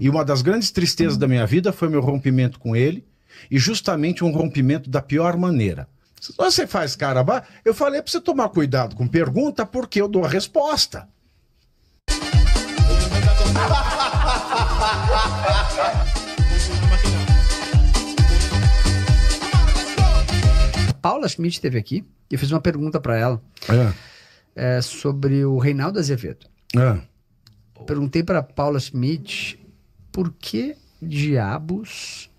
E uma das grandes tristezas da minha vida foi meu rompimento com ele, e justamente um rompimento da pior maneira. Você faz cara, eu falei para você tomar cuidado com pergunta, porque eu dou a resposta. Paula Schmidt esteve aqui e eu fiz uma pergunta para ela é. É, sobre o Reinaldo Azevedo. É. Perguntei para Paula Schmidt por que diabos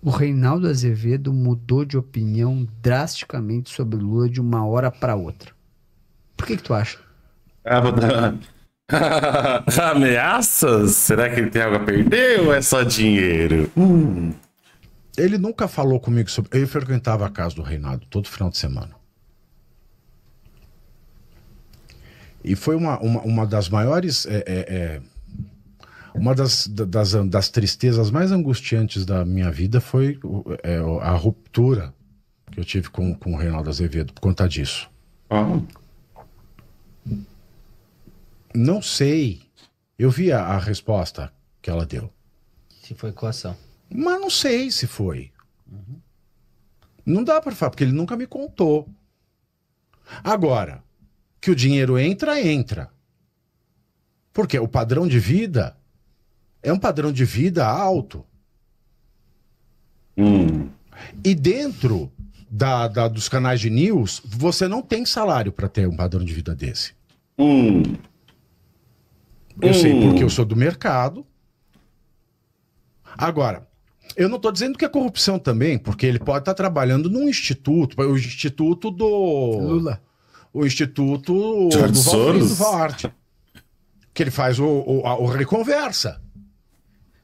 o Reinaldo Azevedo mudou de opinião drasticamente sobre Lula de uma hora para outra? Por que, que tu acha? Ah, vou dar... Ameaças? Será que ele tem algo a perder ou é só dinheiro? Hum. Ele nunca falou comigo sobre. Eu frequentava a casa do Reinaldo todo final de semana. E foi uma, uma, uma das maiores é, é, é uma das, das, das tristezas mais angustiantes da minha vida foi é, a ruptura que eu tive com, com o Reinaldo Azevedo por conta disso. Ah. Não sei. Eu vi a, a, resposta que ela deu. Se foi coação. Mas não sei se foi. Uhum. Não dá para falar, porque ele nunca me contou. Agora, que o dinheiro entra, entra. Porque o padrão de vida é um padrão de vida alto. Hum. E dentro da, da, dos canais de news, você não tem salário para ter um padrão de vida desse. Hum. Eu hum. sei porque eu sou do mercado. Agora, eu não estou dizendo que é corrupção também, porque ele pode estar tá trabalhando num instituto, o instituto do Lula, o instituto George do Valfrido Valarte, que ele faz o, o, a, o reconversa.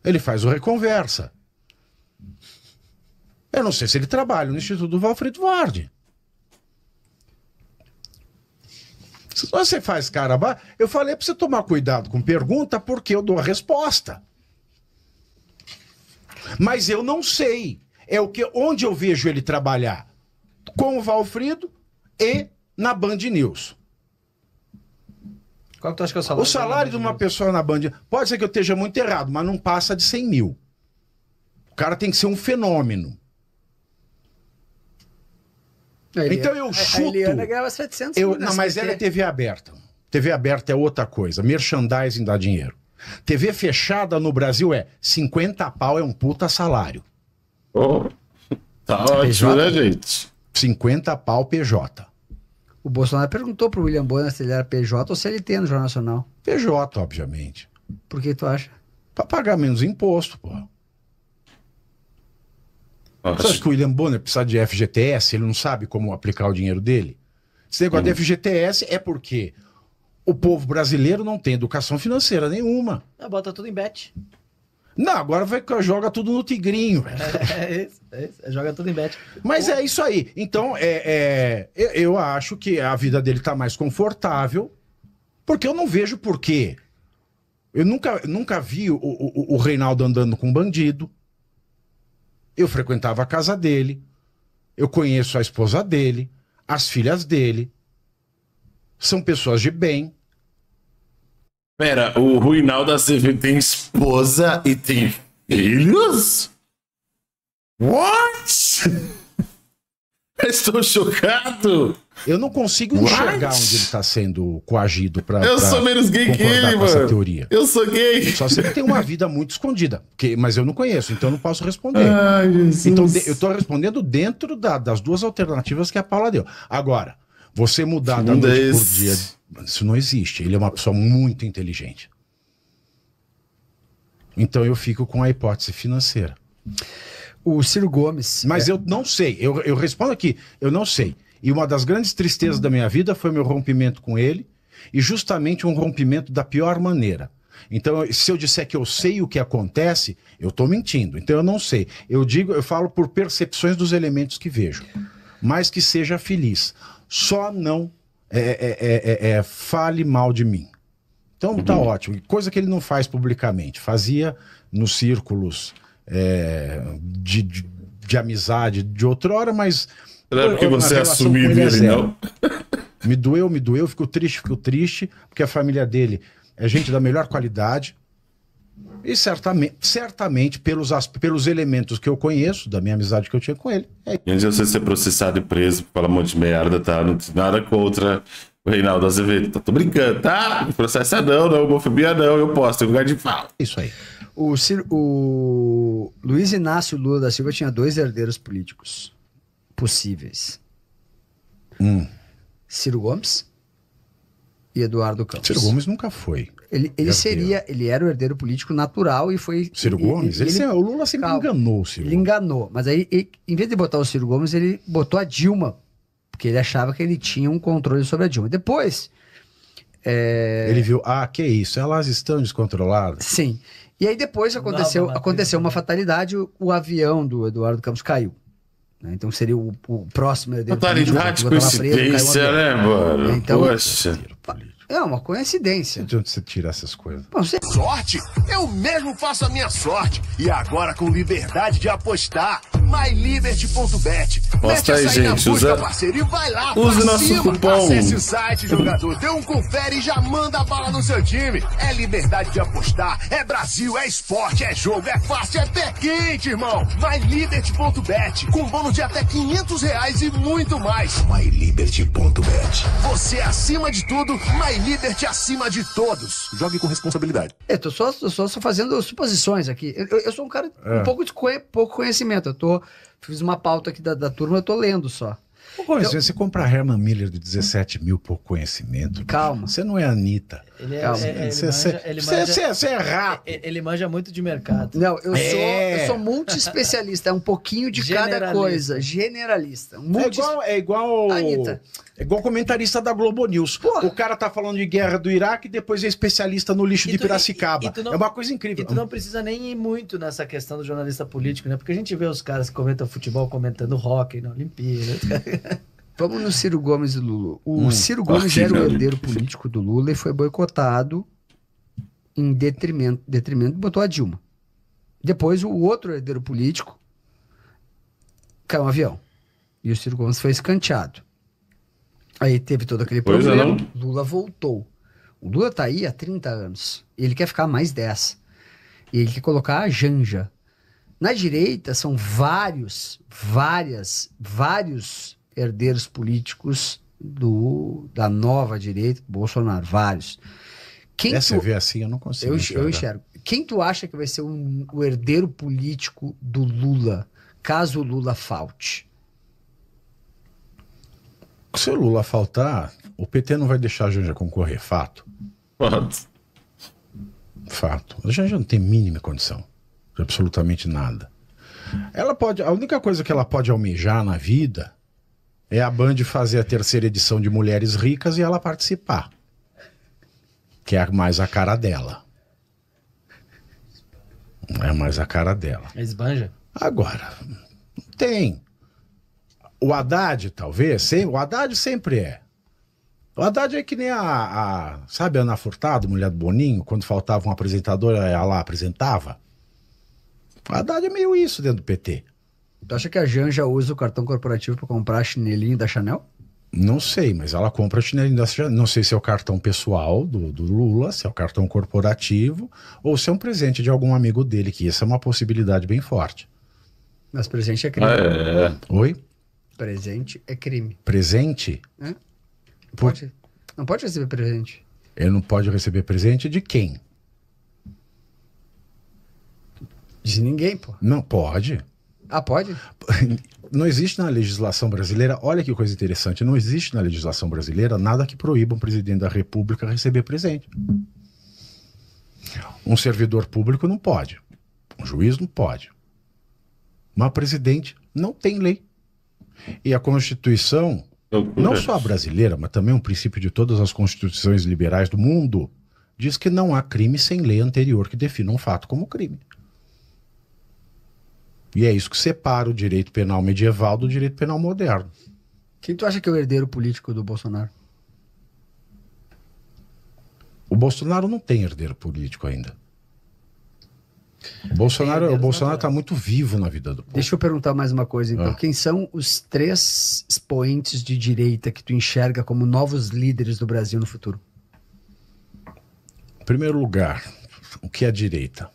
Ele faz o Reconversa. Eu não sei se ele trabalha no Instituto Valfrido Vardi. Você faz carabá. Eu falei para você tomar cuidado com pergunta, porque eu dou a resposta. Mas eu não sei. É o que onde eu vejo ele trabalhar? Com o Valfrido e na Band News. Qual que tu acha que é o salário? O salário de uma pessoa na Band. Pode ser que eu esteja muito errado, mas não passa de 100 mil. O cara tem que ser um fenômeno. É, ele, então é- eu é, chuto. A Eliana ganhava 700 eu, Não, mas ela é TV aberta. TV aberta é outra coisa. Merchandising dá dinheiro. TV fechada no Brasil é 50 pau é um puta salário. Oh, tá ótimo, né, gente? 50 pau PJ. O Bolsonaro perguntou para o William Bonner se ele era PJ ou CLT no Jornal Nacional. PJ, obviamente. Por que tu acha? Para pagar menos imposto, pô. Você ah, acha que o William Bonner precisa de FGTS? Ele não sabe como aplicar o dinheiro dele? Esse negócio hum. de uhum. FGTS é porque o povo brasileiro não tem educação financeira nenhuma. É, bota tudo em bet. Não, agora vai, joga tudo no tigrinho. É, é, isso, é isso, é, joga tudo em bet. Mas Pô. é isso aí. Então, é, é, eu, eu acho que a vida dele tá mais confortável, porque eu não vejo porquê. Eu nunca, nunca vi o, o, o Reinaldo andando com bandido. Eu frequentava a casa dele. Eu conheço a esposa dele, as filhas dele. São pessoas de bem. Pera, o Ruinaldo Azevedo tem esposa e tem filhos? What? Estou chocado! Eu não consigo enxergar onde ele está sendo coagido para. Eu pra sou menos gay que ele, mano. Teoria. Eu sou gay. Só se ele tem uma vida muito escondida, Que? mas eu não conheço, então eu não posso responder. Ai, Jesus. Então eu estou respondendo dentro da, das duas alternativas que a Paula deu. Agora, você mudar da noite por dia isso não existe. Ele é uma pessoa muito inteligente. Então eu fico com a hipótese financeira. O Ciro Gomes. Mas é... eu não sei. Eu, eu respondo aqui. Eu não sei. E uma das grandes tristezas da minha vida foi meu rompimento com ele. E justamente um rompimento da pior maneira. Então, se eu disser que eu sei o que acontece, eu estou mentindo. Então, eu não sei. Eu digo, eu falo por percepções dos elementos que vejo, mas que seja feliz. Só não é é, é, é, é, fale mal de mim. Então tá uhum. tá ótimo. Coisa que ele não faz publicamente. Fazia nos círculos é, de, de, de, amizade de outrora, mas. Não é porque você assumiu ele, ele não. Me doeu, me doeu, fico triste, fico triste, porque a família dele é gente da melhor qualidade. E certamente, certamente pelos, pelos elementos que eu conheço, da minha amizade que eu tinha com ele. É... Antes de você ser processado e preso por falar um monte de merda, tá? Não tem nada contra o Reinaldo Azevedo. Tô, tô brincando, tá? Processa não, não, homofobia não, eu posso, tem lugar de fala. Isso aí. O, o Luiz Inácio Lula da Silva tinha dois herdeiros políticos possíveis. Hum. Ciro Gomes e Eduardo Campos. Ciro Gomes nunca foi. Ele, ele seria, ele era o herdeiro político natural e foi. Ciro e, Gomes? E, ele, ele, o Lula sempre calma, enganou o Ciro. Ele enganou. Mas aí, ele, em vez de botar o Ciro Gomes, ele botou a Dilma, porque ele achava que ele tinha um controle sobre a Dilma. Depois. É... Ele viu, ah, que isso, elas é estão descontroladas. Sim. E aí depois aconteceu, aconteceu uma né? fatalidade, o, o avião do Eduardo Campos caiu. Né? Então seria o, o próximo. Fatalidade, político, coincidência, preso, né, mano? Então, Poxa. É uma coincidência. De onde você tira essas coisas? Bom, você... Sorte? Eu mesmo faço a minha sorte. E agora com liberdade de apostar myliberty.bet. Posta aí, gente. Usa, parceiro, lá, nosso cupom. Acesse o site, jogador. Dê um confere e já manda a bala no seu time. É liberdade de apostar. É Brasil, é esporte, é jogo, é fácil, é pé quente, irmão. myliberty.bet. Com bônus de até 500 reais e muito mais. myliberty.bet. Você é acima de tudo, MyLiberty acima de todos. Jogue com responsabilidade. Eu tô só, tô só, fazendo suposições aqui. Eu, eu sou um cara é. um pouco de pouco conhecimento. Eu tô Fiz uma pauta aqui da, da turma, eu tô lendo só. Ô, então, você comprar Herman Miller de 17 mil por conhecimento. Calma. Você não é a Anitta. Ele é, Calma. É, você, manja, ele manja, você, você é rato. Ele manja muito de mercado. Não, eu é. sou, eu sou multi-especialista, é um pouquinho de cada coisa. Generalista. Multi... É igual. É igual... Anitta. É igual comentarista da Globo News. Porra. O cara tá falando de guerra do Iraque e depois é especialista no lixo tu, de Piracicaba. E, e não, é uma coisa incrível. E tu não precisa nem ir muito nessa questão do jornalista político, né? Porque a gente vê os caras que comentam futebol comentando hockey na né? Olimpíada. Vamos no Ciro Gomes e Lula. O hum, Ciro Gomes era o né? herdeiro político do Lula e foi boicotado em detrimento, detrimento botou a Dilma. Depois o outro herdeiro político caiu um avião. E o Ciro Gomes foi escanteado. Aí teve todo aquele pois é, problema. É Lula voltou. O Lula tá aí há 30 anos. ele quer ficar mais 10. E ele quer colocar a Janja. Na direita são vários, várias, vários herdeiros políticos do, da nova direita, Bolsonaro, vários. Quem Essa tu, vê assim, eu não consigo. Eu, eu enxergo. Quem tu acha que vai ser um, o herdeiro político do Lula, caso o Lula falte? Se o Lula faltar, o PT não vai deixar a Janja concorrer, fato. Fato. Fato. A Janja não tem mínima condição absolutamente nada. Ela pode, a única coisa que ela pode almejar na vida é a Band fazer a terceira edição de Mulheres Ricas e ela participar. Que é mais a cara dela. É mais a cara dela. É esbanja? Agora, tem. O Haddad, talvez, Sim, o Haddad sempre é. O Haddad é que nem a, a sabe, a Ana Furtado, mulher do Boninho, quando faltava um apresentador, ela apresentava. O Haddad é meio isso dentro do PT. Tu acha que a Janja usa o cartão corporativo para comprar chinelinho da Chanel? Não sei, mas ela compra chinelinho da Chanel. Não sei se é o cartão pessoal do, do, Lula, se é o cartão corporativo, ou se é um presente de algum amigo dele, que isso é uma possibilidade bem forte. Mas presente é crime. É. Oi? Presente é crime. Presente? É. Pode, não pode receber presente. Ele não pode receber presente de quem? De ninguém, pô. Não, pode. Ah, pode? Não existe na legislação brasileira, olha que coisa interessante, não existe na legislação brasileira nada que proíba um presidente da República receber presente. Um servidor público não pode. Um juiz não pode. Uma presidente não tem lei. E a Constituição, não é. só a brasileira, mas também um princípio de todas as constituições liberais do mundo, diz que não há crime sem lei anterior que defina um fato como crime. E é isso que separa o direito penal medieval do direito penal moderno. Quem tu acha que é o herdeiro político do Bolsonaro? O Bolsonaro não tem herdeiro político ainda. O Bolsonaro, é, o Bolsonaro está muito vivo na vida do povo. Deixa eu perguntar mais uma coisa, então. Ah. Quem são os três expoentes de direita que tu enxerga como novos líderes do Brasil no futuro? Em primeiro lugar, o que é direita?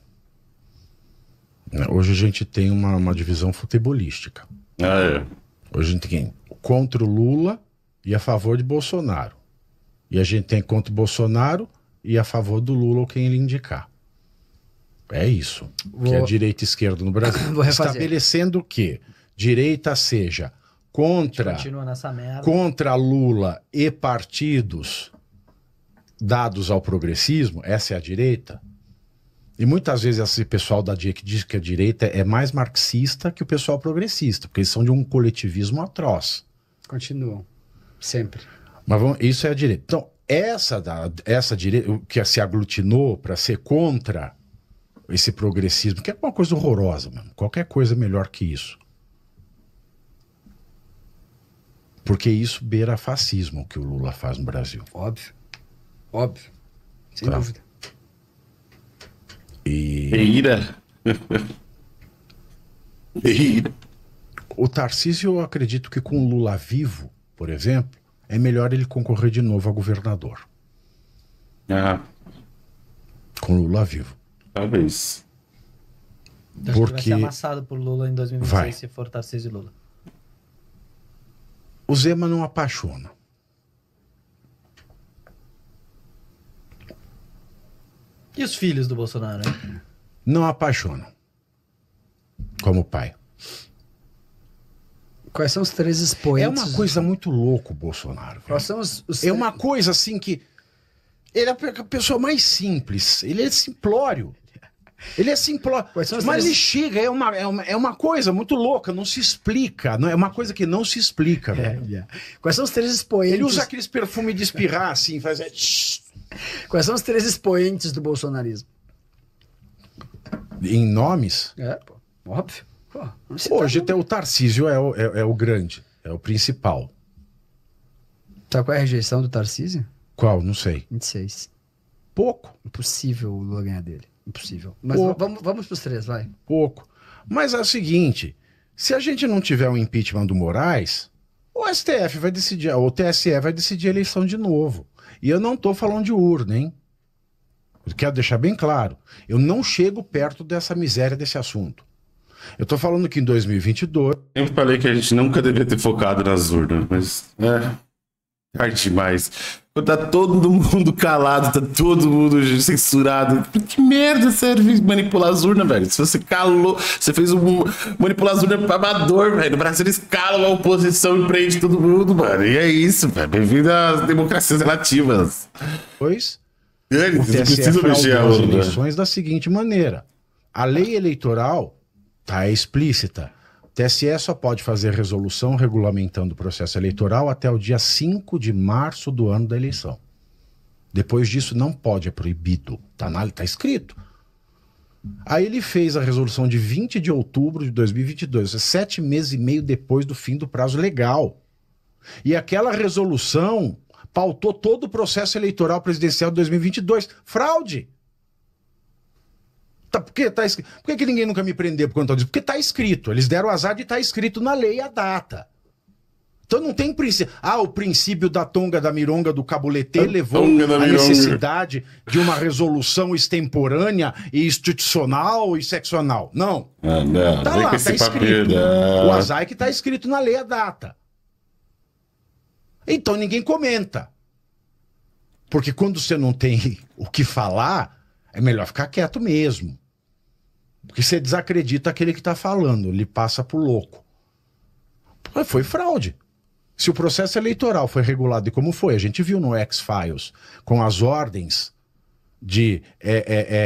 É, hoje a gente tem uma, uma divisão futebolística. Ah, é. Hoje a gente tem contra o Lula e a favor de Bolsonaro. E a gente tem contra o Bolsonaro e a favor do Lula ou quem ele indicar. É isso. Vou... Que é direita e esquerda no Brasil. Estabelecendo que direita seja contra, contra Lula e partidos dados ao progressismo, essa é a direita e muitas vezes esse pessoal da DIA que diz que a é direita é mais marxista que o pessoal progressista, porque eles são de um coletivismo atroz. Continuam. Sempre. Mas vamos, isso é a direita. Então, essa, da, essa direita que se aglutinou para ser contra esse progressismo, que é uma coisa horrorosa, mano. qualquer coisa é melhor que isso. Porque isso beira fascismo que o Lula faz no Brasil. Óbvio. Óbvio. Sem tá. dúvida. Beira. Beira. O Tarcísio, eu acredito que com o Lula vivo, por exemplo, é melhor ele concorrer de novo a governador. Ah. Com Lula vivo. Talvez. Então Porque vai ser amassado por Lula em 2026 vai. se for Tarcísio e Lula. O Zema não apaixona. E os filhos do Bolsonaro, hein? não apaixonam como pai. Quais são os três expoentes? É uma coisa muito louca, Bolsonaro. Quais são os, os É uma coisa assim que. Ele é a pessoa mais simples. Ele é simplório. Ele é simplório. Mas três... ele chega, é uma, é, uma, é uma coisa muito louca, não se explica. Não, é, é uma coisa que não se explica. É, é, Quais são os três expoentes? Ele usa aqueles perfumes de espirrar, assim, faz. É, Quais são os três expoentes do bolsonarismo? Em nomes? É, pô, óbvio. Pô, Hoje tá tem o Tarcísio é o, é, é o grande, é o principal. Tá qual é a rejeição do Tarcísio? Qual? Não sei. 26. Pouco. Impossível o Lula ganhar dele. Impossível. Mas vamos, vamos pros três, vai. Pouco. Mas é o seguinte: se a gente não tiver o um impeachment do Moraes, o STF vai decidir, o TSE vai decidir a eleição de novo. E eu não tô falando de urna, hein? Quero deixar bem claro, eu não chego perto dessa miséria desse assunto. Eu estou falando que em 2022. Eu falei que a gente nunca deveria ter focado nas urnas, mas. É. demais. mais. Tá todo mundo calado, tá todo mundo censurado. Que merda serve manipular as urnas, velho? Se você calou, você fez um. manipular as urnas pra amador, velho. No Brasil eles calam a oposição e prende todo mundo, mano. E é isso, velho. Bem-vindo às democracias relativas. Pois. Ele, o TSE fraudou as eleições da seguinte maneira. A lei eleitoral está explícita. TSE só pode fazer resolução regulamentando o processo eleitoral até o dia 5 de março do ano da eleição. Depois disso não pode, é proibido. Está tá escrito. Aí ele fez a resolução de 20 de outubro de 2022, é sete meses e meio depois do fim do prazo legal. E aquela resolução pautou todo o processo eleitoral presidencial de 2022. Fraude! Tá, por, que tá, por que, que ninguém nunca me prendeu por conta disso? Porque está escrito. Eles deram azar de estar tá escrito na lei a data. Então não tem princípio. Ah, o princípio da tonga da mironga do cabulete levou à necessidade de uma resolução extemporânea e institucional e seccional Não. Ah, não. Tá lá, tá escrito. Papel, né? o azar é que tá escrito na lei a data. Então ninguém comenta. Porque quando você não tem o que falar, é melhor ficar quieto mesmo. Porque você desacredita aquele que está falando, ele passa por louco. Foi fraude. Se o processo eleitoral foi regulado e como foi, a gente viu no X-Files, com as ordens de é, é,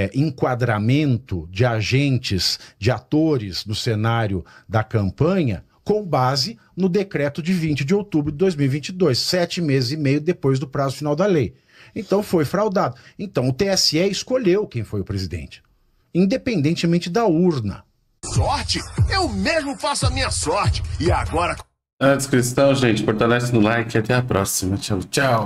é, enquadramento de agentes, de atores no cenário da campanha, com base no decreto de 20 de outubro de 2022, sete meses e meio depois do prazo final da lei. Então foi fraudado. Então o TSE escolheu quem foi o presidente, independentemente da urna. Sorte? Eu mesmo faço a minha sorte. E agora. Antes, Cristão, gente, fortalece no like. e Até a próxima. Tchau, tchau.